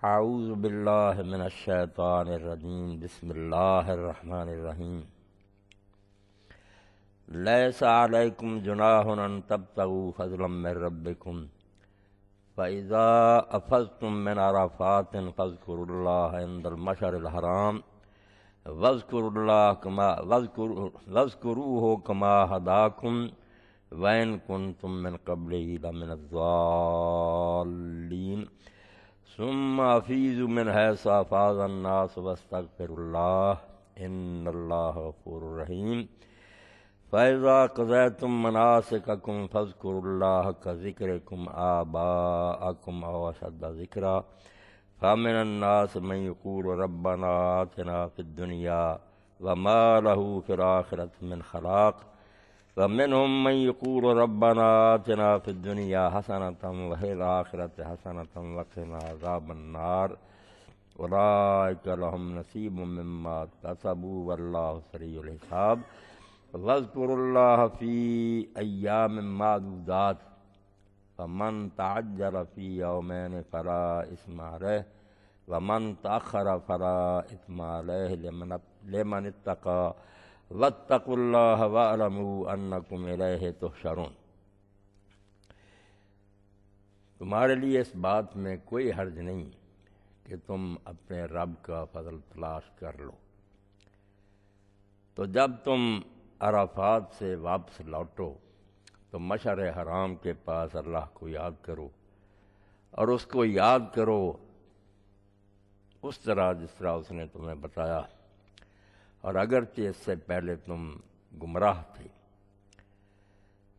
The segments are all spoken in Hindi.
हाउज़बिल्लाशैतानरजीम बसमीम लैसम जुनाहन तब तऊ फजलम रबकुम फ़ैज़ा अफ़ज़ तुम मिन आराफ़ातिन फ़ज़कुरल्लाशरहराम वज़कुरल्ला कमा वज़कुर वज़कुरू हो कमा हदाकुम वैन कुन तुम मिन कबल लमिन सुम हफीज़ुमिन है साफाज अन्नास वस्तक फिरल्लाफ़ुररहीम फ़ैज़ा कज़ैतुम मनासिककुम फ़ज़कुरुल्लाह का ज़िक्रकुम आबा अकुम अवसद ज़िक्रा फ़ामिन अन्नास मयूकूर रब्बना आतना फ़िद्दुनिया वमा लहू फ़िर आखरत मिन खलाक़ فمنهم من يقول ربنا آتنا في الدنيا حسنة وفي الآخرة حسنة وقنا عذاب النار أولئك لهم نصيب مما اكتسبوا والله سريع الحساب واذكروا الله في أيام معدودات فمن تعجل في يومين فلا إثم عليه ومن تأخر فلا إثم عليه لمن اتقى वत्तकुल्लाह वलमू तो तुम्हारे लिए इस बात में कोई हर्ज नहीं कि तुम अपने रब का फजल तलाश कर लो तो जब तुम अराफात से वापस लौटो तो मशर हराम के पास अल्लाह को याद करो और उसको याद करो उस तरह जिस तरह उसने तुम्हें बताया और अगरचे इससे पहले तुम गुमराह थे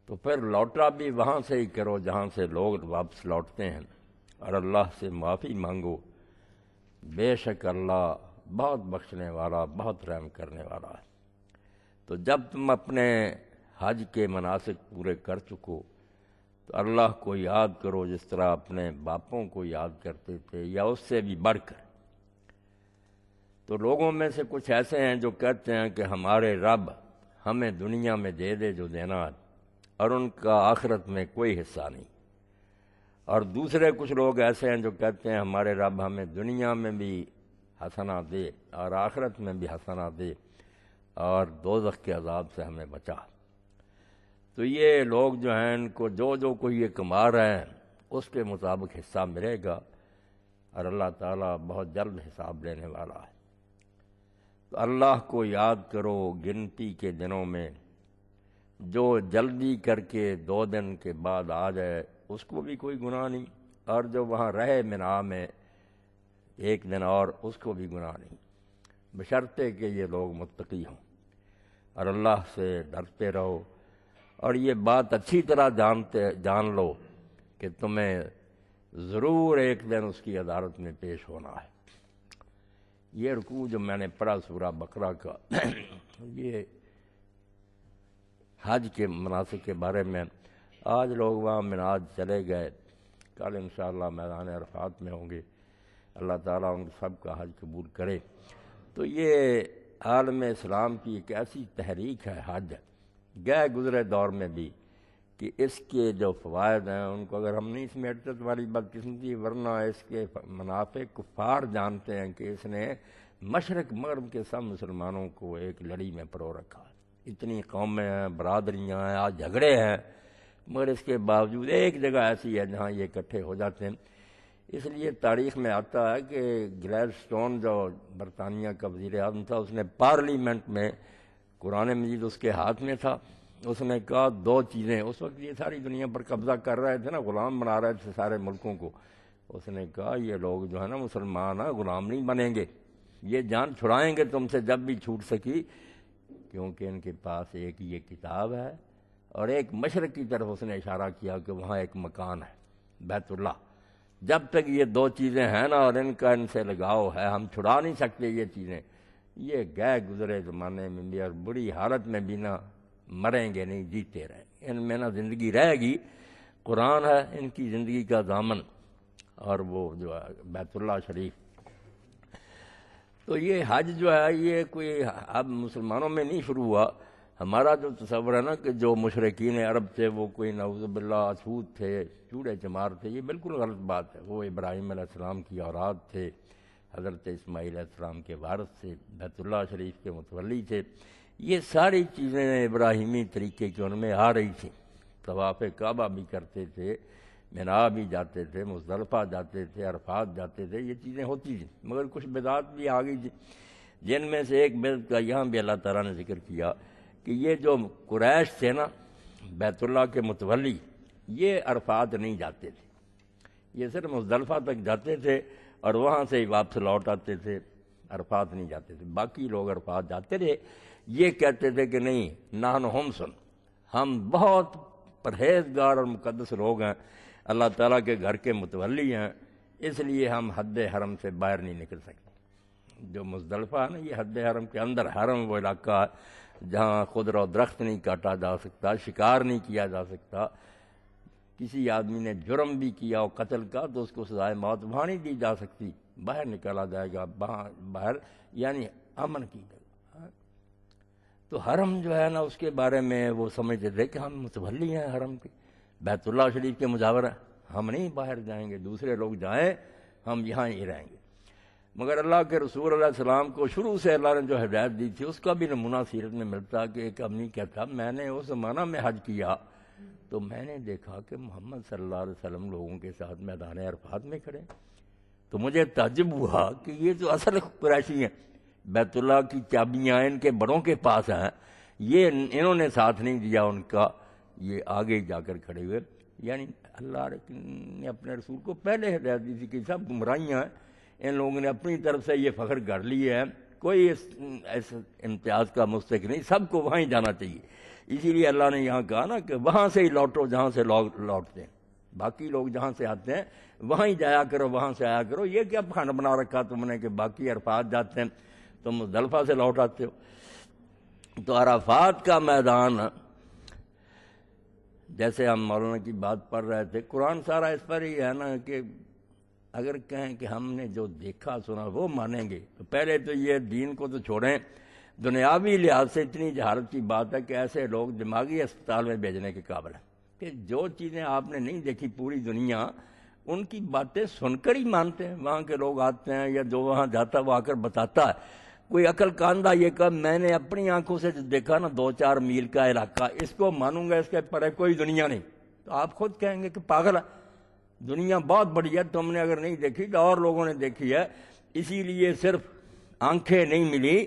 तो फिर लौटा भी वहाँ से ही करो जहाँ से लोग वापस लौटते हैं और अल्लाह से माफ़ी मांगो बेशक अल्लाह बहुत बख्शने वाला बहुत रहम करने वाला है तो जब तुम अपने हज के मनासिक पूरे कर चुको तो अल्लाह को याद करो जिस तरह अपने बापों को याद करते थे या उससे भी बढ़कर तो लोगों में से कुछ ऐसे हैं जो कहते हैं कि हमारे रब हमें दुनिया में दे दे जो देना और उनका आखिरत में कोई हिस्सा नहीं और दूसरे कुछ लोग ऐसे हैं जो कहते हैं हमारे रब हमें दुनिया में भी हसना दे और आखिरत में भी हसना दे और दो के अजाब से हमें बचा तो ये लोग जो हैं इनको जो जो कोई ये कमा रहे हैं उसके मुताबिक हिस्सा मिलेगा और अल्लाह ताला बहुत जल्द हिसाब लेने वाला है तो अल्लाह को याद करो गिनती के दिनों में जो जल्दी करके दो दिन के बाद आ जाए उसको भी कोई गुनाह नहीं और जो वहाँ रहे मिना में एक दिन और उसको भी गुनाह नहीं बशर्ते कि ये लोग मुतकी हों और अल्लाह से डरते रहो और ये बात अच्छी तरह जानते जान लो कि तुम्हें ज़रूर एक दिन उसकी अदालत में पेश होना है ये रुकू जो मैंने पढ़ा सूरा बकरा का ये हज के मनासिक के बारे में आज लोग वहाँ मिनाज चले गए कल इन मैदान अरफात में होंगे अल्लाह ताला उन सब का हज कबूल करे तो ये आलम इस्लाम की एक ऐसी तहरीक है हज गए गुजरे दौर में भी कि इसके जो फ़वाद हैं उनको अगर हम नहीं समेटते तो हमारी बदकिस्मती वरना इसके मुनाफे कुफार जानते हैं कि इसने मशरक मगरब के सब मुसलमानों को एक लड़ी में परो रखा इतनी कौमें हैं बरदरियाँ हैं आज झगड़े हैं मगर इसके बावजूद एक जगह ऐसी है जहाँ ये इकट्ठे हो जाते हैं इसलिए तारीख में आता है कि ग्लैड स्टोन जो बरतानिया का वजीर अजम था उसने पार्लियामेंट में कुरान मजीद उसके हाथ में था उसने कहा दो चीज़ें उस वक्त ये सारी दुनिया पर कब्जा कर रहे थे ना गुलाम बना रहे थे सारे मुल्कों को उसने कहा ये लोग जो है ना मुसलमान है गुलाम नहीं बनेंगे ये जान छुड़ाएंगे तुमसे जब भी छूट सकी क्योंकि इनके पास एक ये किताब है और एक मशरक़ की तरफ उसने इशारा किया कि वहाँ एक मकान है बैतुल्ला जब तक ये दो चीज़ें हैं ना और इनका इनसे लगाव है हम छुड़ा नहीं सकते ये चीज़ें ये गए गुजरे ज़माने में भी और बुरी हालत में भी मरेंगे नहीं जीते रहेंगे इनमें ना ज़िंदगी रहेगी कुरान है इनकी ज़िंदगी का दामन और वो जो है बैतुल्ला शरीफ तो ये हज जो है ये कोई अब मुसलमानों में नहीं शुरू हुआ हमारा जो तस्वर है ना कि जो मशरकिन अरब थे वो कोई नवज़बिल्ला असूद थे चूड़े चमार थे ये बिल्कुल गलत बात है वो इब्राहिम आसमाम की औलाद थे हज़रत इसमाईल के वारस थे बैतुल्ला शरीफ के मतवली थे ये सारी चीज़ें इब्राहिमी तरीके की उनमें आ रही थी तवाफ़ काबा भी करते थे मीना भी जाते थे मुजलफ़ा जाते थे अरफात जाते थे ये चीज़ें होती थी मगर कुछ बेदात भी आ गई थी जिनमें से एक बेद का यहाँ भी अल्लाह ताला ने जिक्र किया कि ये जो कुरैश थे ना बैतुल्ला के मुतवली ये अरफात नहीं जाते थे ये सिर्फ मुजलफ़ा तक जाते थे और वहाँ से ही वापस लौट आते थे अरफात नहीं जाते थे बाकी लोग अरफात जाते रहे ये कहते थे कि नहीं नान सुन हम बहुत परहेजगार और मुकदस लोग हैं अल्लाह ताला के घर के मुतवली हैं इसलिए हम हद हरम से बाहर नहीं निकल सकते जो मुजलफ़ा है ना ये हद हरम के अंदर हरम वो इलाका जहाँ खुदरा दरख्त नहीं काटा जा सकता शिकार नहीं किया जा सकता किसी आदमी ने जुर्म भी किया और कत्ल का तो उसको सजाए मौत वहाँ नहीं दी जा सकती बाहर निकाला जाएगा बाहर यानी अमन की तो हरम जो है ना उसके बारे में वो समझते थे कि हम मुतवली हैं हरम की बैतुल्ला शरीफ के मुजावर हम नहीं बाहर जाएंगे दूसरे लोग जाएं हम यहाँ ही रहेंगे मगर अल्लाह के रसूल सलाम को शुरू से अल्लाह ने जो हिदायत दी थी उसका भी नमूना सीरत में मिलता कि एक अमनी कहता मैंने उस ज़माना में हज किया तो मैंने देखा कि मोहम्मद सल्ला अलैहि लोगों के साथ मैदान अरफात में खड़े तो मुझे तजब हुआ कि ये जो असल कुरैशी हैं बैतुल्ला की चाबियाँ इनके बड़ों के पास हैं ये इन्होंने साथ नहीं दिया उनका ये आगे जाकर खड़े हुए यानी अल्लाह ने अपने रसूल को पहले हदायत दी थी कि सब गुमराहियाँ हैं इन लोगों ने अपनी तरफ से ये फ़ख्र कर लिए हैं कोई इस, ऐसे इम्तियाज़ का मुस्तक नहीं सबको वहाँ ही जाना चाहिए इसीलिए अल्लाह ने यहाँ कहा ना कि वहाँ से ही लौटो जहाँ से लौटते हैं बाकी लोग जहाँ से आते हैं वहाँ ही जाया करो वहाँ से आया करो ये क्या खाना बना रखा तुमने कि बाकी अरफात जाते हैं तुम दलफा से लौट आते हो तो अराफात का मैदान जैसे हम मौलाना की बात पढ़ रहे थे कुरान सारा इस पर ही है ना कि अगर कहें कि हमने जो देखा सुना वो मानेंगे तो पहले तो ये दीन को तो छोड़ें दुनियावी लिहाज से इतनी जहारत की बात है कि ऐसे लोग दिमागी अस्पताल में भेजने के काबिल हैं कि जो चीज़ें आपने नहीं देखी पूरी दुनिया उनकी बातें सुनकर ही मानते हैं वहाँ के लोग आते हैं या जो वहाँ जाता है वो आकर बताता है कोई अकल का अंधा ये कब मैंने अपनी आंखों से देखा ना दो चार मील का इलाका इसको मानूंगा इसके पर कोई दुनिया नहीं तो आप खुद कहेंगे कि पागल दुनिया बहुत बड़ी है तुमने अगर नहीं देखी तो और लोगों ने देखी है इसीलिए सिर्फ आंखें नहीं मिली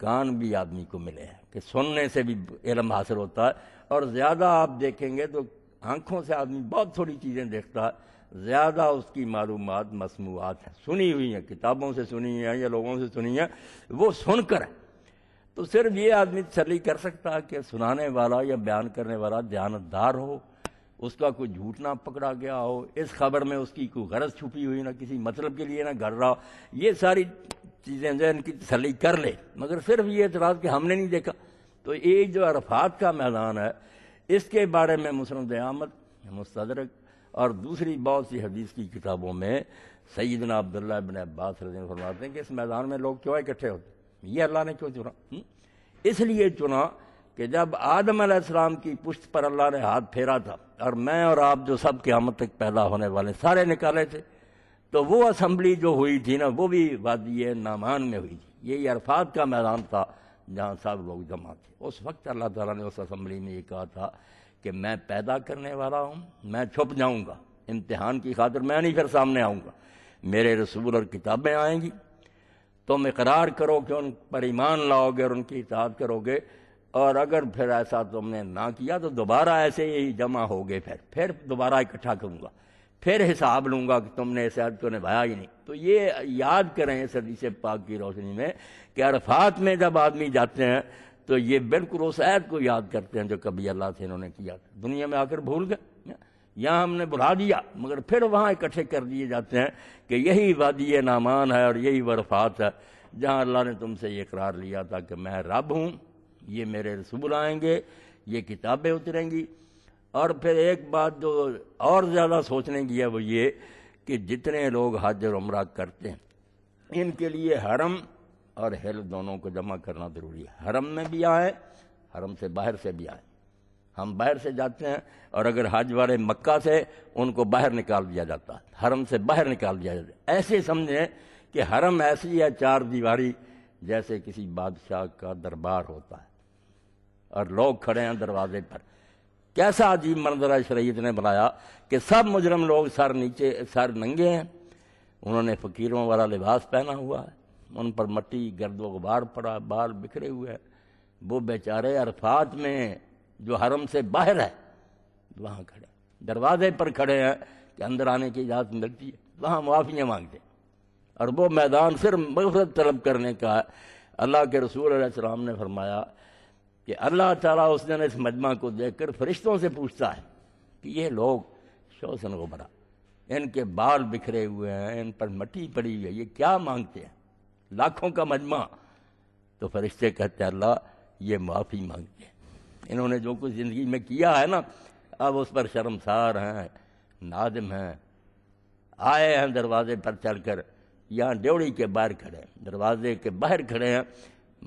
कान भी आदमी को मिले हैं कि सुनने से भी इलम हासिल होता है और ज़्यादा आप देखेंगे तो आंखों से आदमी बहुत थोड़ी चीज़ें देखता है ज़्यादा उसकी मालूम मसमूआत हैं सुनी हुई हैं किताबों से सुनी हैं या लोगों से सुनी हैं वो सुनकर है तो सिर्फ ये आदमी तसली कर सकता है कि सुनाने वाला या बयान करने वाला ध्यानदार हो उसका कोई झूठ ना पकड़ा गया हो इस खबर में उसकी कोई गरज छुपी हुई ना किसी मतलब के लिए ना घर रहा ये सारी चीज़ें जो इनकी तसली कर ले मगर सिर्फ ये एतराज़ कि हमने नहीं देखा तो एक जो अरफात का मैदान है इसके बारे में मुस्लिम दयामत मुस्तरक और दूसरी बहुत सी हदीस की किताबों में सईदना अब्दुल्ला बिन अब्बास रजीन फरमाते हैं कि इस मैदान में लोग क्यों इकट्ठे होते ये अल्लाह ने क्यों चुना इसलिए चुना कि जब आदम आसमाम की पुश्त पर अल्लाह ने हाथ फेरा था और मैं और आप जो सब क्यामत तक पैदा होने वाले सारे निकाले थे तो वो असम्बली जो हुई थी ना वो भी वादी नामान में हुई थी ये अरफात का मैदान था जहाँ सब लोग जमा थे उस वक्त अल्लाह ताला ने उस असम्बली में ये कहा था कि मैं पैदा करने वाला हूं मैं छुप जाऊंगा इम्तिहान की खातिर मैं नहीं फिर सामने आऊंगा मेरे रसूल और किताबें आएंगी तुम इकरार करो कि उन पर ईमान लाओगे और उनकी इताद करोगे और अगर फिर ऐसा तुमने ना किया तो दोबारा ऐसे ही जमा हो गए फिर फिर दोबारा इकट्ठा करूँगा फिर हिसाब लूँगा कि तुमने इस हद को निभाया ही नहीं तो ये याद करें सदी से पाक की रोशनी में कि अरफात में जब आदमी जाते हैं तो ये बिल्कुल उस ऐद को याद करते हैं जो कभी अल्लाह से इन्होंने किया था दुनिया में आकर भूल गए यहाँ हमने बुला दिया मगर फिर वहाँ इकट्ठे कर दिए जाते हैं कि यही वादी नामान है और यही वरफात है जहाँ अल्लाह ने तुमसे ये करार लिया था कि मैं रब हूँ ये मेरे रसूल आएंगे ये किताबें उतरेंगी और फिर एक बात जो और ज़्यादा सोचने की है वो ये कि जितने लोग हाजिर उम्र करते हैं इनके लिए हरम और हेल दोनों को जमा करना ज़रूरी है हरम में भी आए हरम से बाहर से भी आए हम बाहर से जाते हैं और अगर हज वाले मक्का से उनको बाहर निकाल दिया जाता है हरम से बाहर निकाल दिया जाता है ऐसे समझें कि हरम ऐसी है चार दीवारी जैसे किसी बादशाह का दरबार होता है और लोग खड़े हैं दरवाजे पर कैसा अजीब मंदरा शरीत ने बनाया कि सब मुजरम लोग सर नीचे सर नंगे हैं उन्होंने फकीरों वाला लिबास पहना हुआ है उन पर मटी गर्दो गुबार पड़ा बाल बिखरे हुए हैं वो बेचारे अरफात में जो हरम से बाहर है वहाँ खड़े दरवाजे पर खड़े हैं कि अंदर आने की इजाज़त मिलती है वहाँ माफ़ियाँ मांगते और वो मैदान सिर्फ मफरत तलब करने का अल्लाह के रसूल सलाम ने फरमाया कि अल्लाह ताला उस दिन इस मजमा को देख कर फरिश्तों से पूछता है कि ये लोग शोसन गुबरा इनके बाल बिखरे हुए हैं इन पर मट्टी पड़ी हुई है ये क्या मांगते हैं लाखों का मजमा तो फरिश्ते कहते अल्लाह ये माफ़ी मांगते इन्होंने जो कुछ ज़िंदगी में किया है ना अब उस पर शर्मसार हैं नादम हैं आए हैं दरवाजे पर कर यहाँ ड्योड़ी के बाहर खड़े हैं दरवाजे के बाहर खड़े हैं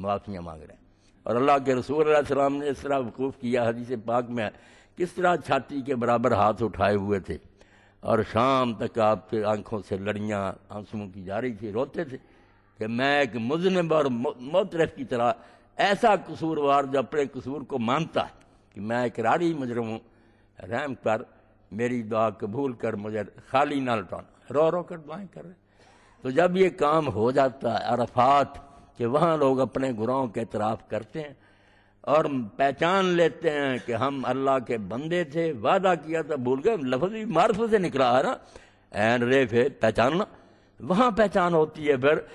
माफ़ियाँ मांग रहे हैं और अल्लाह के रसूल सलाम ने इस तरह वकूफ़ किया हदीस पाक में किस तरह छाती के बराबर हाथ उठाए हुए थे और शाम तक आपके आंखों से लड़ियाँ आंसुओं की जा रही थी रोते थे कि मैं एक मुजनब और मोतरफ की तरह ऐसा कसूरवार जो अपने कसूर को मानता है कि मैं एक राड़ी मुजरम हूँ रहम कर मेरी दुआ कबूल कर मुझे खाली ना लौटाना रो रो कर दुआएं कर रहे तो जब ये काम हो जाता है अरफात कि वहाँ लोग अपने गुरुओं के इतराफ़ करते हैं और पहचान लेते हैं कि हम अल्लाह के बंदे थे वादा किया था भूल गए लफज भी मार्फ से निकला है ना एन रे फे पहचानना वहाँ पहचान होती है फिर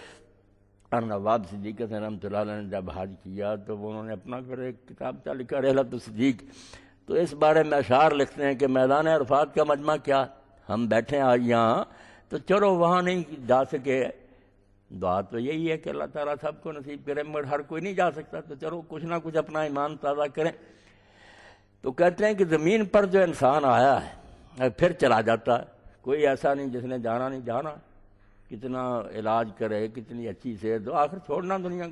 नवाब सिद्दीक रहमत ने जब हज किया तो उन्होंने अपना फिर एक किताब चाह लिखा रहलत तो सिद्दीक तो इस बारे में अशार लिखते हैं कि मैदान अरफात का मजमा क्या हम बैठे हैं आज यहाँ तो चलो वहाँ नहीं जा सके दुआ तो यही है कि अल्लाह ताला सबको नसीब करे मगर हर कोई नहीं जा सकता तो चलो कुछ ना कुछ अपना ईमान ताज़ा करें तो कहते हैं कि ज़मीन पर जो इंसान आया है फिर चला जाता है कोई ऐसा नहीं जिसने जाना नहीं जाना कितना इलाज करे कितनी अच्छी सेहत दो आखिर छोड़ना दुनिया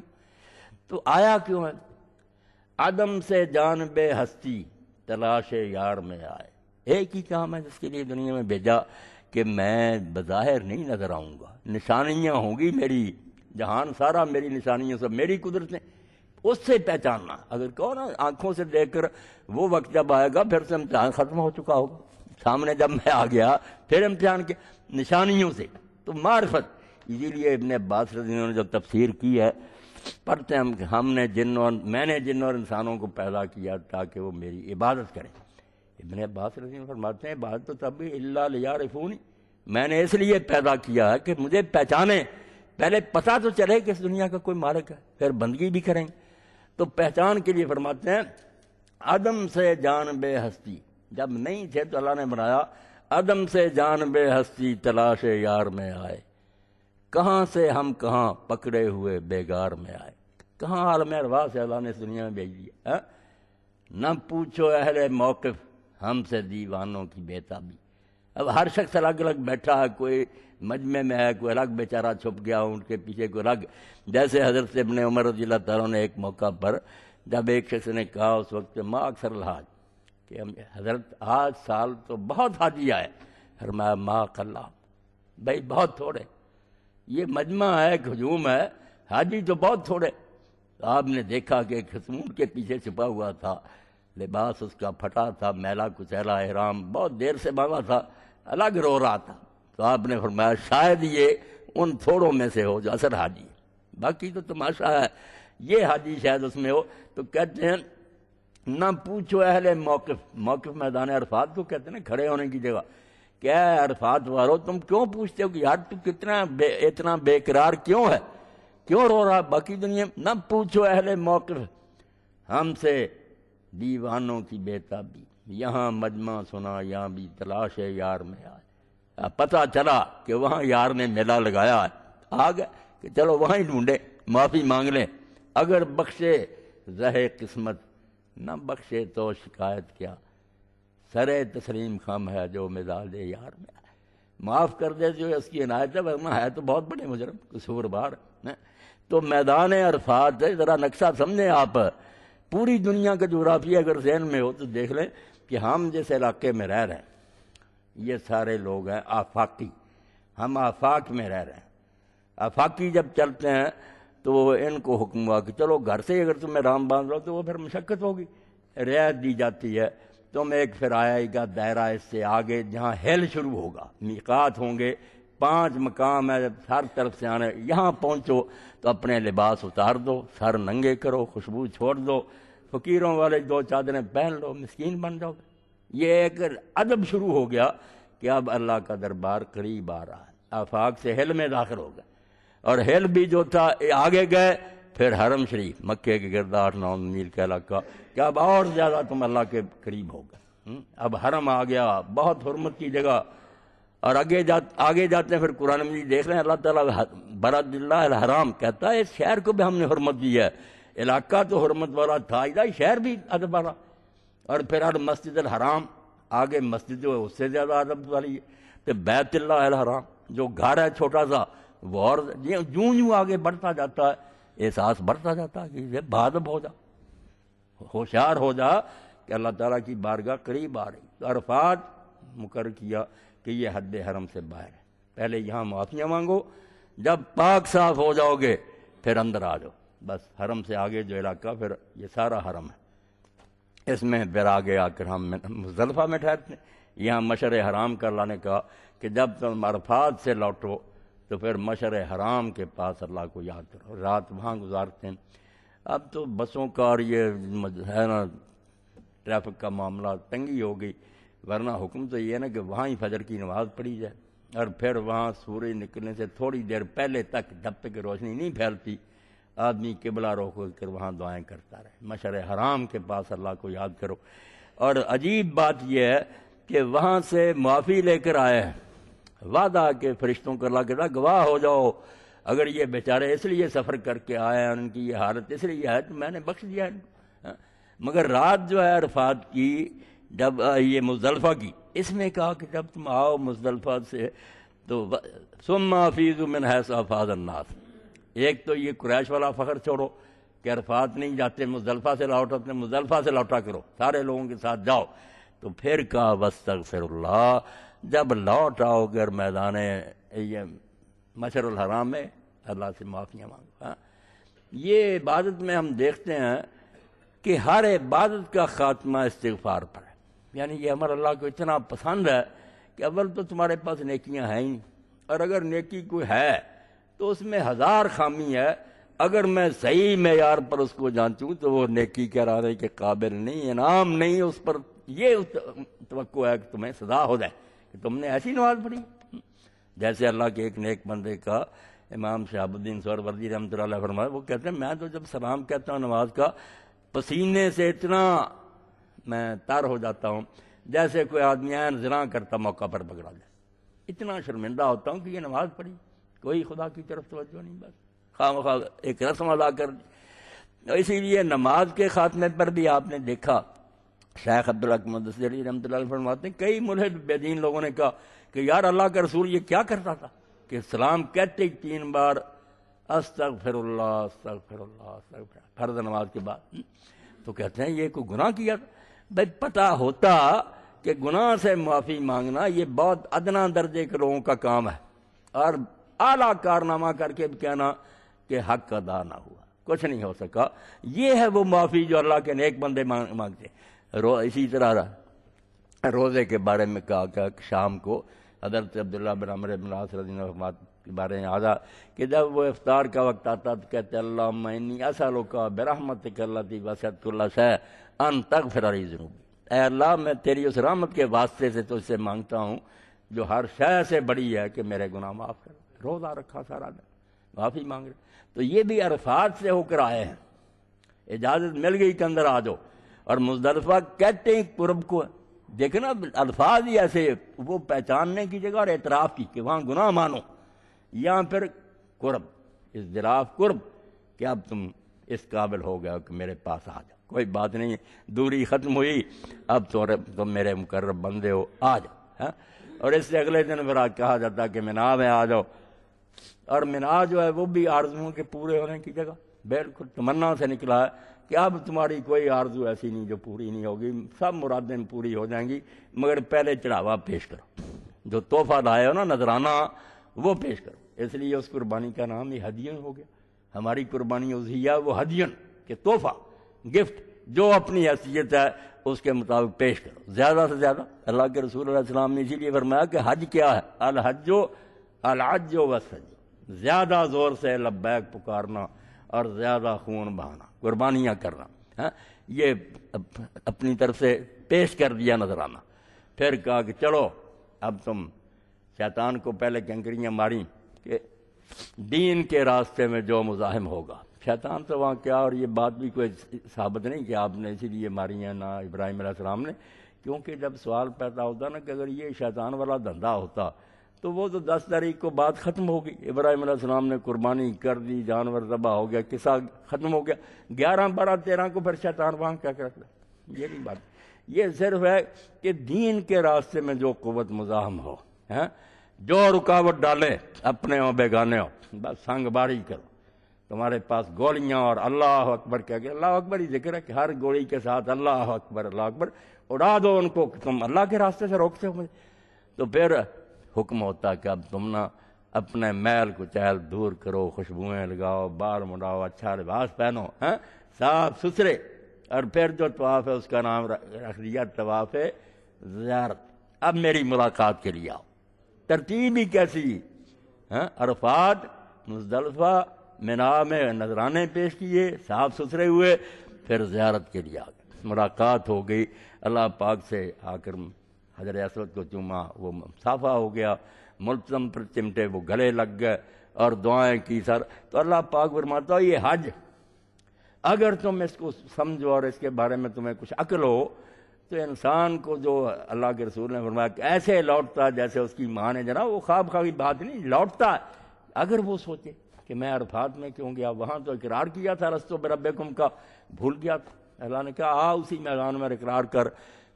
तो आया क्यों है आदम से जान बे हस्ती तलाश यार में आए एक ही काम है जिसके लिए दुनिया में भेजा कि मैं बज़ाहिर नहीं नज़र आऊँगा निशानियाँ होंगी मेरी जहान सारा मेरी निशानियों सब मेरी कुदरतें उससे पहचानना अगर कहो ना आंखों से देखकर वो वक्त जब आएगा फिर से इम्तिहान ख़त्म हो चुका होगा सामने जब मैं आ गया फिर इम्तिहान के निशानियों से तो मार्फत इसीलिए इबन अब्बास रजी ने जब तफसीर की है पढ़ते हम हमने जिन और मैंने जिन और इंसानों को पैदा किया ताकि वो मेरी इबादत करें इबन अब्बास रजी फरमाते हैं इबादत तो तब भी अल्लाफून मैंने इसलिए पैदा किया है कि मुझे पहचाने पहले पता तो चले कि इस दुनिया का कोई मालिक है फिर बंदगी भी करें तो पहचान के लिए फरमाते हैं आदम से जान बे हस्ती जब नहीं थे तो अल्लाह ने बनाया अदम से जानबे हस्ती तलाशे यार में आए कहाँ से हम कहाँ पकड़े हुए बेगार में आए कहाँ हाल में अरवा से अल्लाह ने दुनिया में भेज दिया हाँ? न पूछो अहले मौकफ हमसे दीवानों की बेताबी अब हर शख्स अलग अलग बैठा है कोई मजमे में है कोई अलग बेचारा छुप गया उनके पीछे कोई अलग जैसे हजरत अपने उमर रजील्ला ने एक मौका पर जब एक शख्स ने कहा उस वक्त माँ अक्सर लहाज कि हम हजरत आज साल तो बहुत हाजी आए फरमाया माँ कल्ला भाई बहुत थोड़े ये मजमा है एक हजूम है हाजी तो बहुत थोड़े आपने देखा कि एक के पीछे छिपा हुआ था लिबास उसका फटा था मैला कुचैला हराम बहुत देर से बांधा था अलग रो रहा था तो आपने फरमाया शायद ये उन थोड़ों में से हो जो असर हाजी बाकी तो तमाशा है ये हाजी शायद उसमें हो तो कहते हैं ना पूछो अहले मौकफ मौकफ मैदान अरफात को कहते ना खड़े होने की जगह क्या अरफात वालो तुम क्यों पूछते हो कि यार तू कितना बे, इतना बेकरार क्यों है क्यों रो रहा बाकी दुनिया ना पूछो अहले मौकफ हमसे दीवानों की बेताबी यहाँ मजमा सुना यहाँ भी तलाश है यार में आज पता चला कि वहाँ यार ने मेला लगाया है आ गए कि चलो वहाँ ही ढूंढे माफ़ी मांग लें अगर बख्शे जहे किस्मत न बख्शे तो शिकायत क्या सरे तस्लीम खम है जो मिजाज यार में माफ़ कर दे जो इसकी इनायत है वरना है तो बहुत बड़े मुजरम कसूरबार तो मैदान अरफात है ज़रा नक्शा समझें आप पूरी दुनिया का जोग्राफी अगर जहन में हो तो देख लें कि हम जिस इलाके में रह रहे हैं ये सारे लोग हैं आफाकी हम आफाक में रह रहे हैं आफाकी जब चलते हैं तो इनको हुक्म हुआ कि चलो घर से अगर तुम्हें राम बांध लो तो वो फिर मशक्क़त होगी रियायत दी जाती है तुम एक फिर आएगा दायरा इससे आगे जहाँ हेल शुरू होगा निकात होंगे पांच मकाम है जब हर तरफ से आने यहाँ पहुँचो तो अपने लिबास उतार दो सर नंगे करो खुशबू छोड़ दो फ़कीरों वाले दो चादरें पहन लो मस्किन बन जाओ ये एक अदब शुरू हो गया कि अब अल्लाह का दरबार करीब आ रहा है आफाक से हेल में दाखिल हो गया और हेल भी जो था आगे गए फिर हरम शरीफ मक्के के गिरदार नौ मील का इलाका क्या अब और ज़्यादा तुम अल्लाह के करीब हो गए हम्म? अब हरम आ गया बहुत हरमत की जगह और आगे जा आगे जाते हैं फिर कुरान मजीद देख रहे हैं अल्लाह ताला बरादिल्ला हराम कहता है इस शहर को भी हमने हरमत दी है इलाका तो हरमत वाला था इधर शहर भी अदब वाला और फिर हर मस्जिद हराम आगे मस्जिद जो है उससे ज़्यादा अदब वाली है तो बैतुल्ला हराम जो घर है छोटा सा वॉर और जू आगे बढ़ता जाता है एहसास बढ़ता जाता है कि भादब हो जा होशियार हो जा कि अल्लाह ताला की बारगाह करीब आ रही तो अरफात मुकर किया कि ये हद हरम से बाहर है पहले यहाँ माफियाँ मांगो जब पाक साफ हो जाओगे फिर अंदर आ जाओ बस हरम से आगे जो इलाका फिर ये सारा हरम है इसमें फिर आगे आकर हम मुजलफा में ठहरते यहाँ मशर हराम कर लाने का कि जब तुम अरफात से लौटो तो फिर मशर हराम के पास अल्लाह को याद करो रात वहाँ गुजारते हैं अब तो बसों का और ये है ना ट्रैफिक का मामला तंगी हो गई वरना हुक्म तो ये है ना कि वहाँ ही फजर की नमाज पढ़ी जाए और फिर वहाँ सूर्य निकलने से थोड़ी देर पहले तक धप्पे की रोशनी नहीं फैलती आदमी किबला रोक कर वहाँ दुआएं करता रहे मशर हराम के पास अल्लाह को याद करो और अजीब बात यह है कि वहाँ से माफ़ी लेकर आए हैं वादा के फरिश्तों को ला कहता गवाह हो जाओ अगर ये बेचारे इसलिए सफ़र करके आए हैं उनकी ये हालत इसलिए है तो मैंने बख्श दिया है हाँ? मगर रात जो है अरफात की जब ये मुजलफ़ा की इसमें कहा कि जब तुम आओ मुजलफ़ा से तो सुमीजुमिन फीज़ मिन है सफ़ाज अन्नास एक तो ये क्रैश वाला फ़खर छोड़ो कि अरफात नहीं जाते मुजलफ़ा से लौटो अपने मुजलफ़ा से लौटा करो सारे लोगों के साथ जाओ तो फिर कहा वस्तफ़िर जब लौट आओगे मैदान ये मशर हराम में अल्लाह से माफियाँ मांगो हाँ ये इबादत में हम देखते हैं कि हर इबादत का खात्मा इस्तफार पर है यानी ये हमारा अल्लाह को इतना पसंद है कि अव्वल तो तुम्हारे पास नेकियां हैं ही और अगर नेकी कोई है तो उसमें हज़ार खामी है अगर मैं सही मैार पर उसको जानती तो वो नेकी कराने के काबिल नहीं इनाम नहीं उस पर ये तो है कि तुम्हें सजा हो जाए कि तुमने ऐसी नमाज पढ़ी जैसे अल्लाह के एक नेक बंदे का इमाम शहाबुद्दीन सौर वर्जी रहमत फरमा वो कहते हैं मैं तो जब सलाम कहता हूँ नमाज का पसीने से इतना मैं तार हो जाता हूँ जैसे कोई आदमी आय जरा करता मौका पर पकड़ा जाए इतना शर्मिंदा होता हूँ कि ये नमाज पढ़ी कोई खुदा की तरफ तोज्जो नहीं बस खाम खा एक रस्म अदा कर इसीलिए नमाज के खात्मे पर भी आपने देखा शेख अब्दुल्ला रमत फरमाते हैं कई मुलहद बेदीन लोगों ने कहा कि यार अल्लाह का रसूल ये क्या करता था कि सलाम कहते ही तीन बार अस्तक फिर अस्तक फिर अस्तक फर्द नमाज के बाद तो कहते हैं ये कोई गुनाह किया भाई पता होता कि गुनाह से माफ़ी मांगना ये बहुत अदना दर्जे के लोगों का काम है और आला कारनामा करके भी कहना कि हक अदा ना हुआ कुछ नहीं हो सका ये है वो माफ़ी जो अल्लाह के नेक बंदे मांगते हैं रो इसी तरह रोज़े के बारे में कहा था शाम को हजरत अब्दुल्ला बिन अमर बिन के बारे में आदा कि जब वो इफ्तार का वक्त आता तो कहते अल्लाह मैनी ऐसा का बरहमत कल्लती वसतुल्ला सह अन तक फिरारी जनूबी अल्लाह मैं तेरी उस रहमत के वास्ते से तुझसे मांगता हूँ जो हर शह से बड़ी है कि मेरे गुनाह माफ़ कर रोज़ा रखा सारा दिन माफ़ी मांग रहे तो ये भी अरफात से होकर आए हैं इजाज़त मिल गई कि अंदर आ जाओ और मुजदलफा कहते हैं कुरब को देखे ना अल्फाज ही ऐसे वो पहचानने की जगह और एतराफ़ की कि वहाँ गुनाह मानो या फिर कुर्ब इस जराफ कुर्ब कि अब तुम इस काबिल हो गए कि मेरे पास आ जाओ कोई बात नहीं दूरी ख़त्म हुई अब तो तुम मेरे मुकर्र बंदे हो आ जाओ है हाँ? और इससे अगले दिन फिर कहा जाता कि मिना में आ जाओ और मिना जो है वो भी आरजुओं के पूरे होने की जगह बिल्कुल तमन्ना से निकला कि अब तुम्हारी कोई आरजू ऐसी नहीं जो पूरी नहीं होगी सब मुरादें पूरी हो जाएंगी मगर पहले चढ़ावा पेश करो जो तोहफा लाए हो ना नजराना वो पेश करो इसलिए उस कुर्बानी का नाम ही हदियन हो गया हमारी कुर्बानी उजिया वो हदियन के तोहफा गिफ्ट जो अपनी हैसियत है उसके मुताबिक पेश करो ज़्यादा से ज़्यादा अल्लाह के रसूल सलाम ने इसीलिए फरमाया कि हज क्या है अल हजो अल हजो वसज ज़्यादा ज़ोर से लब्बैक पुकारना और ज़्यादा खून बहाना कुर्बानियाँ करना है हाँ? ये अपनी तरफ से पेश कर दिया नजर आना फिर कहा कि चलो अब तुम शैतान को पहले कंकरियाँ मारी कि दीन के रास्ते में जो मुजाहिम होगा शैतान तो वहाँ क्या और ये बात भी कोई साबित नहीं कि आपने इसीलिए मारी है ना इब्राहिम सलाम ने क्योंकि जब सवाल पैदा होता ना कि अगर ये शैतान वाला धंधा होता तो वो तो दस तारीख को बात ख़त्म हो गई इब्राहिम सलाम ने कुर्बानी कर दी जानवर तबाह हो गया किस्सा ख़त्म हो गया ग्यारह बारह तेरह को फिर शैतान वहाँ क्या करता ये नहीं बात ये सिर्फ है कि दीन के रास्ते में जो कुत मुजाहम हो हैं जो रुकावट डाले अपने हो बेगाने हो बस संग बारी करो तुम्हारे पास गोलियां और अल्लाह अकबर क्या गया अल्लाह अकबर ही जिक्र है कि हर गोली के साथ अल्लाह अकबर अल्लाह अकबर उड़ा दो उनको तुम अल्लाह के रास्ते से रोकते हो मुझे तो फिर हुक्म होता कि अब तुम ना अपने मैल को चहल दूर करो खुशबुएं लगाओ बार मुड़ाओ अच्छा लिबास पहनो हैं साफ सुथरे और फिर जो तवाफ है उसका नाम रख दिया तवाफ ज़्यारत अब मेरी मुलाकात के लिए आओ तरतीब ही कैसी हैं अरफात मुजदलफा मिना में नजराने पेश किए साफ सुथरे हुए फिर ज़्यारत के लिए आ गए मुलाकात हो गई अल्लाह पाक से आकर हजर असवद को चूमा वो साफा हो गया मुलतम पर चिमटे वो गले लग गए और दुआएं की सर तो अल्लाह पाक फरमाता ये हज अगर तुम इसको समझो और इसके बारे में तुम्हें कुछ अकल हो तो इंसान को जो अल्लाह के रसूल ने फरमाया ऐसे लौटता जैसे उसकी माँ ने जना वो ख्वाब खाबी बात नहीं लौटता अगर वो सोचे कि मैं अरफात में क्यों गया वहाँ तो इकरार किया था रस्तों पर रब का भूल गया था अल्लाह ने कहा आ उसी मैदान में इकरार कर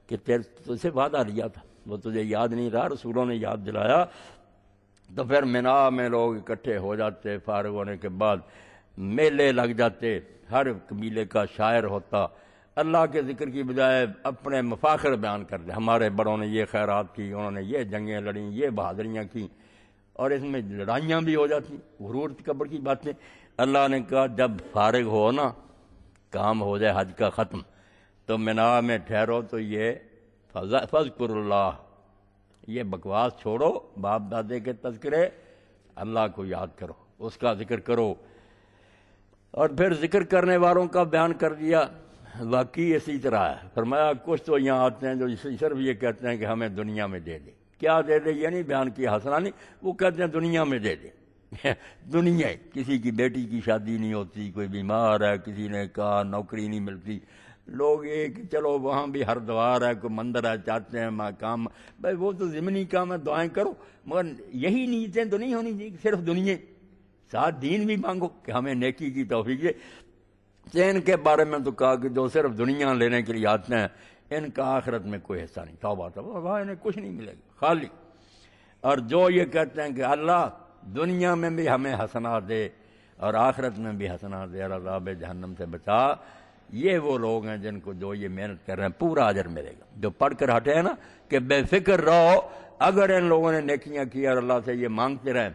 कि तेरे तुझसे वादा लिया था वो तुझे याद नहीं रहा रसूलों ने याद दिलाया तो फिर मीना में लोग इकट्ठे हो जाते फारग होने के बाद मेले लग जाते हर कबीले का शायर होता अल्लाह के ज़िक्र की बजाय अपने मफाखर बयान कर दे हमारे बड़ों ने ये खैरात की उन्होंने ये जंगें लड़ी ये बहादरियाँ की और इसमें लड़ाइयाँ भी हो जाती गुरूर कब्र की बातें अल्लाह ने कहा जब फारग हो ना काम हो जाए हज का ख़त्म तो मिना में ठहरो तो ये फजकुरल्ला ये बकवास छोड़ो बाप दादे के तस्करे अल्लाह को याद करो उसका जिक्र करो और फिर जिक्र करने वालों का बयान कर दिया वाकई इसी तरह है फरमाया कुछ तो यहाँ आते हैं जो सिर्फ ये कहते हैं कि हमें दुनिया में दे दे क्या दे दे ये नहीं बयान किया हसनानी वो कहते हैं दुनिया में दे दे दुनिया किसी की बेटी की शादी नहीं होती कोई बीमार है किसी ने कहा नौकरी नहीं मिलती लोग ये कि चलो वहां भी हरिद्वार है कोई मंदिर है चाहते हैं माँ काम भाई वो तो जिमनी काम है दुआएं करो मगर यही नीचे तो नहीं होनी चाहिए सिर्फ दुनिया साथ दीन भी मांगो कि हमें नेकी की तोहफी है चैन के बारे में तो कहा कि जो सिर्फ दुनिया लेने के लिए आते हैं इनका आखिरत में कोई हिस्सा नहीं तोबा तो वहाँ इन्हें कुछ नहीं मिलेगा खाली और जो ये कहते हैं कि अल्लाह दुनिया में भी हमें हंसना दे और आखिरत में भी हंसना दे और अजाब जहन्नम से बचा ये वो लोग हैं जिनको जो ये मेहनत कर रहे हैं पूरा आदर मिलेगा जो पढ़कर हटे हैं ना कि बेफिक्र रहो अगर इन लोगों ने नेकियां की और अल्लाह से ये मांगते रहे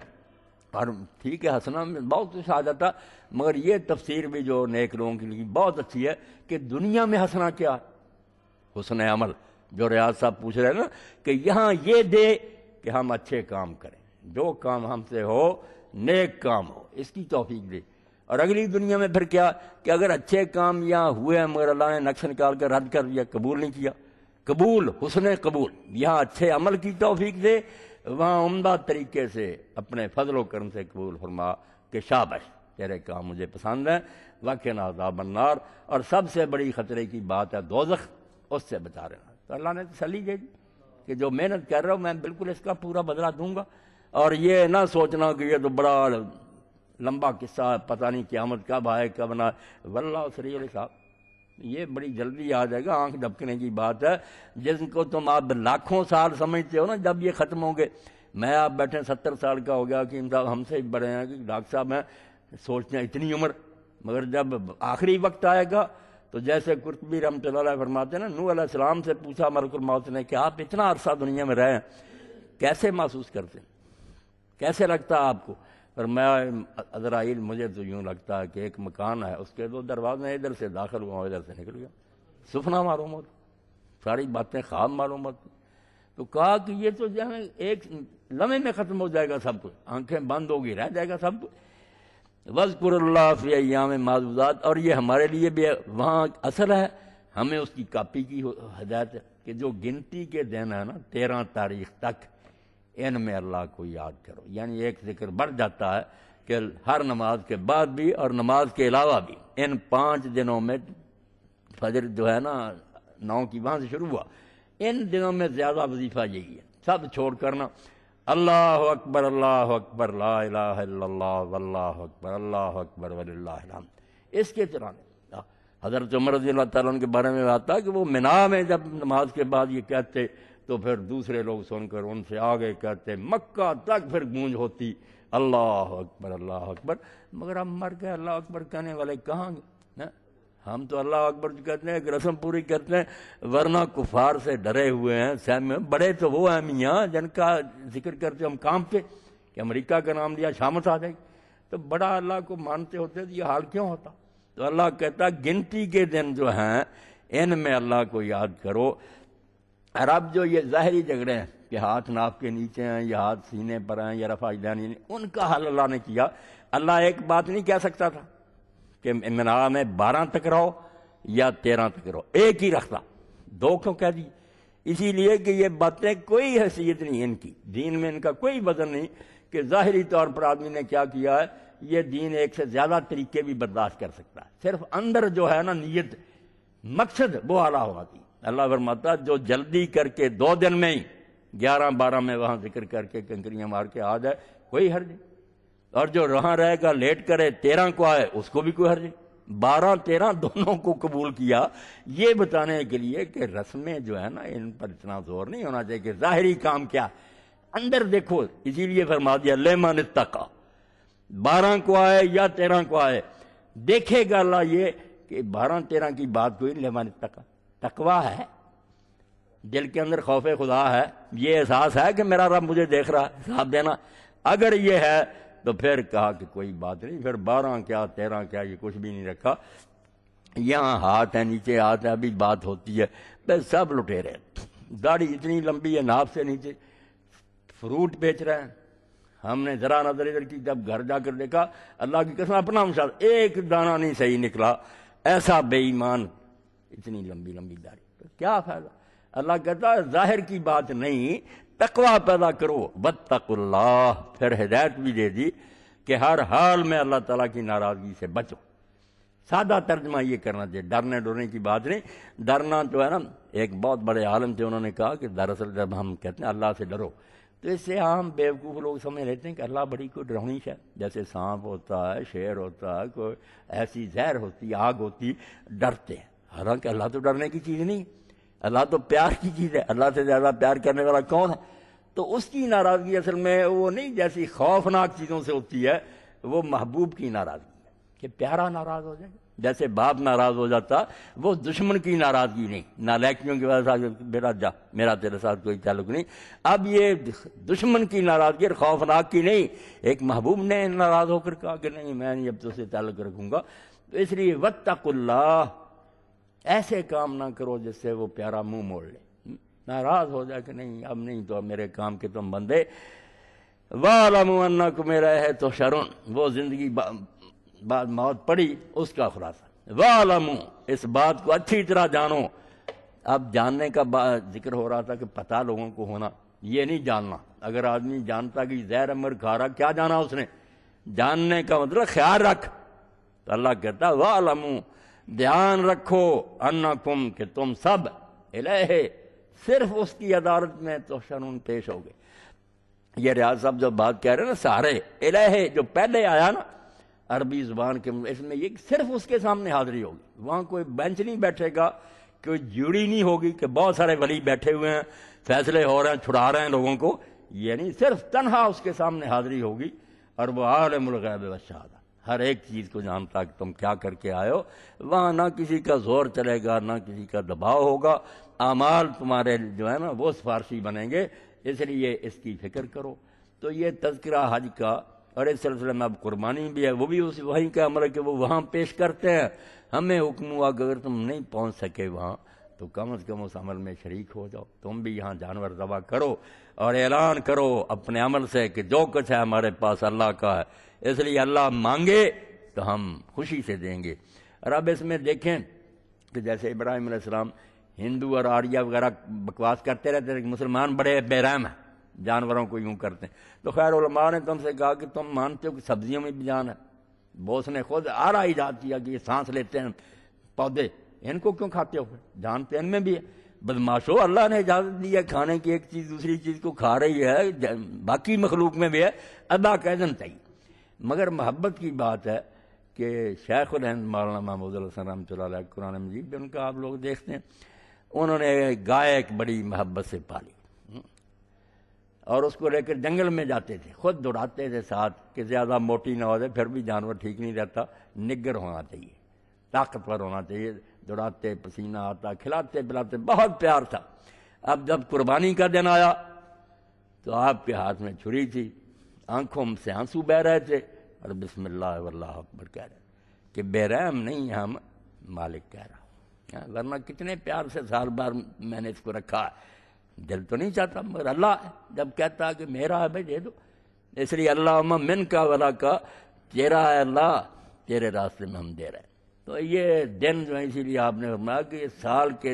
और ठीक है हंसना में बहुत कुछ आ जाता मगर ये तफसीर भी जो नेक लोगों की लिखी बहुत अच्छी है कि दुनिया में हंसना क्या है हुसन अमल जो रियाज साहब पूछ रहे हैं ना कि यहाँ ये दे कि हम अच्छे काम करें जो काम हमसे हो नेक काम हो इसकी तोफीक दे और अगली दुनिया में फिर क्या कि अगर अच्छे काम या हुए हैं मगर अल्लाह ने नक्श निकाल कर रद्द कर दिया कबूल नहीं किया कबूल हुसन कबूल यहाँ अच्छे अमल की तोफीक दे वहाँ उमदा तरीके से अपने फजलो करम से कबूल फरमा के शाबश तेरे काम मुझे पसंद है वाक्य नाजाबन्नार और सबसे बड़ी खतरे की बात है दोजख उससे बचा रहना तो अल्लाह ने तसली दे दी कि जो मेहनत कर रहा हूँ मैं बिल्कुल इसका पूरा बदला दूंगा और ये ना सोचना कि ये तो बड़ा लंबा किस्सा पता नहीं क्यामत कब आए कब ना वल्ला सरील साहब ये बड़ी जल्दी आ जाएगा आंख दबकने की बात है जिनको तुम आप लाखों साल समझते हो ना जब ये ख़त्म होंगे मैं आप बैठे सत्तर साल का हो गया कि साहब हमसे बड़े हैं कि डॉक्टर साहब हैं सोचते हैं इतनी उम्र मगर जब आखिरी वक्त आएगा तो जैसे कुर्तबी रमत फरमाते ना नू सलाम से पूछा मरकुल मौत ने कि आप इतना अरसा दुनिया में रहें कैसे महसूस करते कैसे लगता आपको पर मैं अजराइल मुझे तो यूँ लगता है कि एक मकान है उसके दो दरवाजे इधर से दाखिल हुआ इधर से निकल गया सुफना मालूम होता सारी बातें ख्वाब मालूम होती तो कहा कि ये तो जो है एक लम्हे में ख़त्म हो जाएगा सब कुछ आंखें बंद होगी रह जाएगा सब कुछ वजकुरल्लाफ़ी अयाम माजूदात और ये हमारे लिए भी वहाँ असर है हमें उसकी कापी की हदायत है कि जो गिनती के दिन है ना तेरह तारीख तक इन में अल्लाह को याद करो यानी एक जिक्र बढ़ जाता है कि हर नमाज के बाद भी और नमाज के अलावा भी इन पाँच दिनों में फजर जो है ना नाव की वहाँ से शुरू हुआ इन दिनों में ज़्यादा वजीफ़ा यही है सब छोड़ करना अल्लाह अकबर अल्लाह अकबर लाला अकबर अल्लाह अकबर वल्ला इसके चलाने हाँ, हज़रत उमर रजी अल्लाह के बारे में आता है कि वो मिना में जब नमाज के बाद ये कहते तो फिर दूसरे लोग सुनकर उनसे आगे कहते मक्का तक फिर गूंज होती अल्लाह अकबर अल्लाह अकबर मगर हम मर गए अल्लाह अकबर कहने वाले कहाँ ना हम तो अल्लाह अकबर कहते हैं एक रस्म पूरी करते हैं वरना कुफार से डरे हुए हैं सहम बड़े तो वो हैं मियाँ जिनका जिक्र करते हम काम पे कि अमेरिका का नाम लिया शामत आ जाएगी तो बड़ा अल्लाह को मानते होते तो ये हाल क्यों होता तो अल्लाह कहता गिनती के दिन जो हैं इनमें अल्लाह को याद करो और अब जो ये ज़ाहरी झगड़े हैं कि हाथ नाप के नीचे हैं या हाथ सीने पर हैं या रफा नहीं उनका हल अल्लाह ने किया अल्लाह एक बात नहीं कह सकता था कि इमरा में बारह तक रहो या तेरह तक रहो एक ही रखता दो क्यों कह दी इसीलिए कि ये बातें कोई हैसियत नहीं इनकी दीन में इनका कोई वजन नहीं कि ज़ाहरी तौर पर आदमी ने क्या किया है ये दीन एक से ज़्यादा तरीके भी बर्दाश्त कर सकता है सिर्फ अंदर जो है ना नीयत मकसद वो आला होगा थी अल्लाह फरमाता जो जल्दी करके दो दिन में ही ग्यारह बारह में वहां जिक्र करके कंकरियां मार के आ जाए कोई हर्ज नहीं और जो वहां रहेगा लेट करे तेरह को आए उसको भी कोई हर्ज नहीं बारह तेरह दोनों को कबूल किया ये बताने के लिए कि रस्में जो है ना इन पर इतना जोर नहीं होना चाहिए कि जाहरी काम क्या अंदर देखो इसीलिए फरमा दिया लेमन तका बारह को आए या तेरह को आए देखेगा अल्लाह ये कि बारह तेरह की बात कोई लेमन तका तकवा है दिल के अंदर खौफ खुदा है ये एहसास है कि मेरा रब मुझे देख रहा है हिसाब देना अगर ये है तो फिर कहा कि कोई बात नहीं फिर बारह क्या तेरह क्या ये कुछ भी नहीं रखा यहाँ हाथ है नीचे हाथ है अभी बात होती है बस सब लुटेरे दाढ़ी इतनी लंबी है नाप से नीचे फ्रूट बेच रहे हैं हमने जरा नजर इधर की जब घर जाकर देखा अल्लाह की कसम अपना मुशाद एक दाना नहीं सही निकला ऐसा बेईमान इतनी लंबी लंबी दाढ़ी तो क्या फायदा अल्लाह कहता है जाहिर की बात नहीं तकवा पैदा करो बदतकुल्लाह फिर हिदायत भी दे दी कि हर हाल में अल्लाह तला की नाराज़गी से बचो सादा तर्जमा ये करना चाहिए डरने डरने की बात नहीं डरना तो है ना एक बहुत बड़े आलम थे उन्होंने कहा कि दरअसल जब हम कहते हैं अल्लाह से डरो तो इससे आम बेवकूफ़ लोग समझ लेते हैं कि अल्लाह बड़ी कोई डरौनी है जैसे सांप होता है शेर होता है कोई ऐसी जहर होती आग होती डरते हैं हालांकि अल्लाह तो डरने की चीज़ नहीं अल्लाह तो प्यार की चीज़ है अल्लाह से ज़्यादा प्यार करने वाला कौन है तो उसकी नाराज़गी असल में वो नहीं जैसी खौफनाक चीज़ों से होती है वो महबूब की नाराज़गी है कि प्यारा नाराज़ हो जाए जैसे बाप नाराज़ हो जाता वो दुश्मन की नाराज़गी नहीं नालकियों के वजह से मेरा जा मेरा तेरे साथ कोई ताल्लुक नहीं अब ये दुश्मन की नाराज़गी और खौफनाक की नहीं एक महबूब ने नाराज़ होकर कहा कि नहीं मैं अब तुझसे तो ताल्लुक रखूँगा तो इसलिए वत्तकुल्लाह ऐसे काम ना करो जिससे वो प्यारा मुंह मोड़ ले हम्म? नाराज हो जाए कि नहीं अब नहीं तो मेरे काम के तुम बंदे वाला मेरा है तो शरुण वो जिंदगी बाद मौत पड़ी उसका खुलासा वाला इस बात को अच्छी तरह जानो अब जानने का जिक्र हो रहा था कि पता लोगों को होना ये नहीं जानना अगर आदमी जानता कि जहर अमर खा रहा क्या जाना उसने जानने का मतलब ख्याल रख तो अल्लाह कहता वाला ध्यान रखो अन्नकुम के तुम सब इलहे सिर्फ उसकी अदालत में तो शनून पेश हो गए ये रियाज साहब जो बात कह रहे हैं ना सारे इलहे जो पहले आया ना अरबी जुबान के इसमें ये सिर्फ उसके सामने हाजिरी होगी वहाँ कोई बेंच नहीं बैठेगा कोई जुड़ी नहीं होगी कि बहुत सारे वली बैठे हुए हैं फैसले हो रहे हैं छुड़ा रहे हैं लोगों को यानी सिर्फ तनहा उसके सामने हाजिरी होगी और वह आलमुल गैब वशादा हर एक चीज़ को जानता कि तुम क्या करके आयो वहाँ ना किसी का जोर चलेगा ना किसी का दबाव होगा आमाल तुम्हारे जो है ना वो सिफारशी बनेंगे इसलिए इसकी फिक्र करो तो ये तस्करा हज का और इस सिलसिले में अब कुर्बानी भी है वो भी उस वहीं का अमर है कि वो वहाँ पेश करते हैं हमें हुक्म हुआ कि अगर तुम नहीं पहुँच सके वहाँ तो कम से कम उस अमल में शरीक हो जाओ तुम भी यहाँ जानवर दबा करो और ऐलान करो अपने अमल से कि जो कुछ है हमारे पास अल्लाह का है इसलिए अल्लाह मांगे तो हम खुशी से देंगे और अब इसमें देखें कि जैसे इब्राहिम इब्राहिम हिंदू और आर्या वगैरह बकवास करते रहते थे मुसलमान बड़े बेरहम हैं जानवरों को यूं करते हैं तो खैर उलमा ने तुमसे कहा कि तुम मानते हो कि सब्जियों में भी जान है बोस ने खुद आरा ईजाद किया कि ये सांस लेते हैं पौधे इनको क्यों खाते हो जान पहन में भी है बदमाशो अल्लाह ने इजाजत दी है खाने की एक चीज दूसरी चीज को खा रही है बाकी मखलूक में भी है अदा कैदन तई मगर मोहब्बत की बात है कि शेख उलहद मौलाना महमूद कुरान मजीद भी उनका आप लोग देखते हैं उन्होंने गाय एक बड़ी मोहब्बत से पाली और उसको लेकर जंगल में जाते थे खुद दौड़ाते थे साथ कि ज़्यादा मोटी ना हो जाए फिर भी जानवर ठीक नहीं रहता निग्गर होना चाहिए ताकतवर होना चाहिए दौड़ाते पसीना आता खिलाते पिलाते बहुत प्यार था अब जब कुर्बानी का दिन आया तो आपके हाथ में छुरी थी आंखों से आंसू बह रहे थे और बिस्मिल्लाह अकबर कह रहे कि बेरहम नहीं हम मालिक कह रहा हूँ हाँ, वरना कितने प्यार से साल बार मैंने इसको रखा है दिल तो नहीं चाहता मगर अल्लाह जब कहता है कि मेरा है भाई दे दो इसलिए अल्लाह मिन का वला का तेरा है अल्लाह तेरे रास्ते में हम दे रहे तो ये दिन जो है इसीलिए आपने फरमाया कि साल के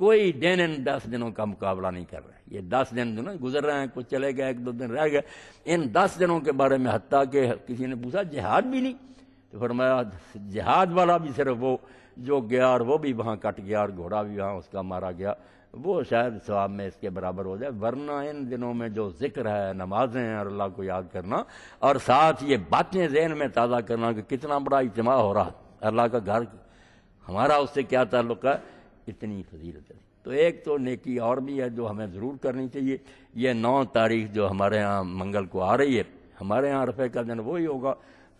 कोई दिन इन दस दिनों का मुकाबला नहीं कर रहा ये दस दिन जो ना गुजर रहे हैं कुछ चले गए एक दो दिन रह गए इन दस दिनों के बारे में हती के किसी ने पूछा जिहाद भी नहीं तो फरमाया जिहाद वाला भी सिर्फ वो जो गया और वो भी वहाँ कट गया और घोड़ा भी वहाँ उसका मारा गया वो शायद स्वाब में इसके बराबर हो जाए वरना इन दिनों में जो जिक्र है नमाजें हैं और अल्लाह को याद करना और साथ ये बातें जहन में ताज़ा करना कि कितना बड़ा इजमा हो रहा है अल्लाह का घर हमारा उससे क्या ताल्लुक है इतनी फजीलत है तो एक तो नेकी और भी है जो हमें ज़रूर करनी चाहिए यह नौ तारीख जो हमारे यहाँ मंगल को आ रही है हमारे यहाँ रफे का दिन वही होगा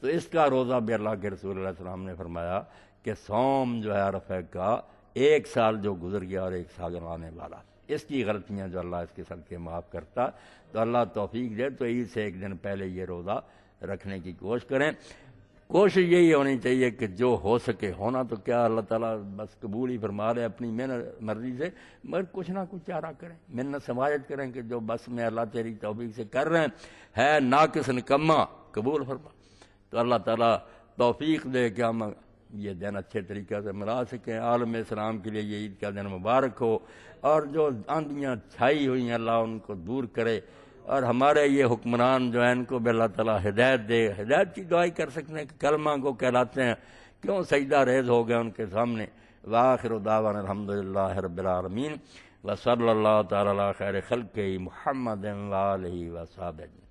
तो इसका रोज़ा भी अल्लाह के रसूल सलाम ने फरमाया कि सोम जो है रफे का एक साल जो गुजर गया और एक साल आने वाला इसकी गलतियाँ जो अल्लाह इसके सद के माफ़ करता तो अल्लाह तोफीक दे तो ईद से एक दिन पहले ये रोज़ा रखने की कोशिश करें कोशिश यही होनी चाहिए कि जो हो सके होना तो क्या अल्लाह ताला बस कबूल ही फरमा रहे अपनी मेहनत मर्जी से मगर कुछ ना कुछ चारा करें मेहनत समाजत करें कि जो बस में अल्लाह तेरी तोफीक से कर रहे हैं है ना किस निकम्मा कबूल फरमा तो अल्लाह ताला तोफीक दे कि हम ये दिन अच्छे तरीके से मना सकें आलम इस्लाम के लिए ये ईद का दिन मुबारक हो और जो आंधियाँ छाई हुई हैं अल्लाह उनको दूर करे और हमारे ये हुक्मरान जो है इनको बेल्ला तला हिदायत दे हिदायत की दुआई कर सकते हैं कलमा को कहलाते हैं क्यों सजदा रेज हो गया उनके सामने वाखिर दावा अलहमदिल्ला रबालमीन वसल तैर खल के महमद वाल वसाबिन